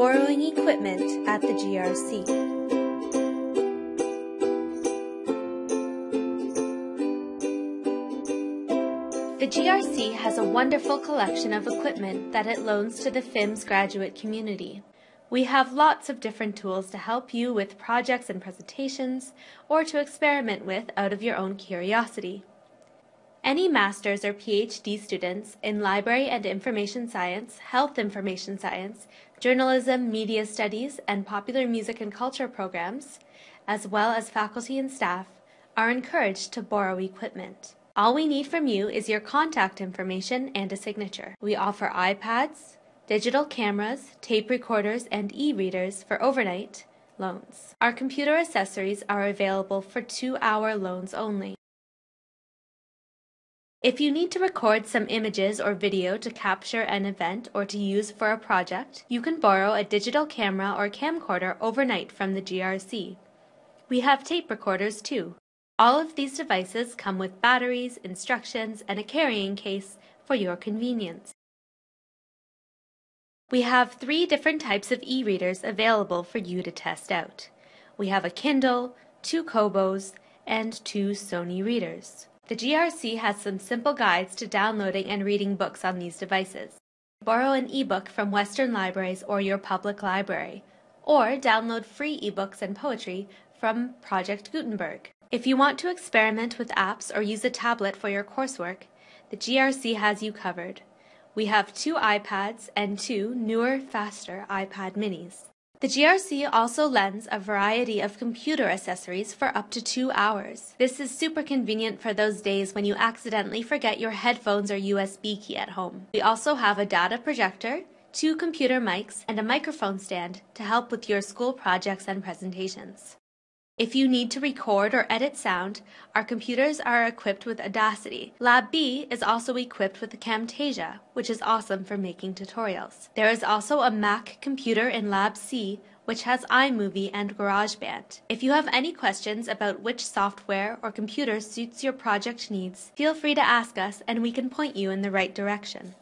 borrowing equipment at the GRC. The GRC has a wonderful collection of equipment that it loans to the FIMS graduate community. We have lots of different tools to help you with projects and presentations, or to experiment with out of your own curiosity. Any master's or PhD students in library and information science, health information science, journalism, media studies, and popular music and culture programs, as well as faculty and staff, are encouraged to borrow equipment. All we need from you is your contact information and a signature. We offer iPads, digital cameras, tape recorders, and e readers for overnight loans. Our computer accessories are available for two hour loans only. If you need to record some images or video to capture an event or to use for a project, you can borrow a digital camera or camcorder overnight from the GRC. We have tape recorders too. All of these devices come with batteries, instructions, and a carrying case for your convenience. We have three different types of e-readers available for you to test out. We have a Kindle, two Kobos, and two Sony readers. The GRC has some simple guides to downloading and reading books on these devices. Borrow an ebook from Western Libraries or your public library, or download free ebooks and poetry from Project Gutenberg. If you want to experiment with apps or use a tablet for your coursework, the GRC has you covered. We have two iPads and two newer, faster iPad minis. The GRC also lends a variety of computer accessories for up to two hours. This is super convenient for those days when you accidentally forget your headphones or USB key at home. We also have a data projector, two computer mics, and a microphone stand to help with your school projects and presentations. If you need to record or edit sound, our computers are equipped with Audacity. Lab B is also equipped with Camtasia, which is awesome for making tutorials. There is also a Mac computer in Lab C which has iMovie and GarageBand. If you have any questions about which software or computer suits your project needs, feel free to ask us and we can point you in the right direction.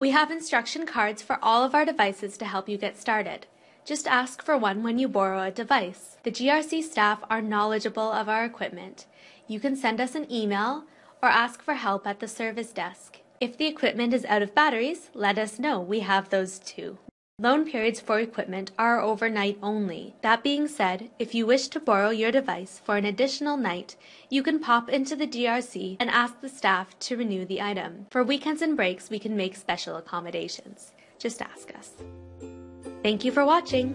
We have instruction cards for all of our devices to help you get started. Just ask for one when you borrow a device. The GRC staff are knowledgeable of our equipment. You can send us an email or ask for help at the service desk. If the equipment is out of batteries, let us know. We have those too. Loan periods for equipment are overnight only. That being said, if you wish to borrow your device for an additional night, you can pop into the GRC and ask the staff to renew the item. For weekends and breaks, we can make special accommodations. Just ask us. Thank you for watching!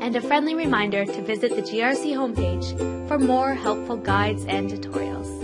And a friendly reminder to visit the GRC homepage for more helpful guides and tutorials.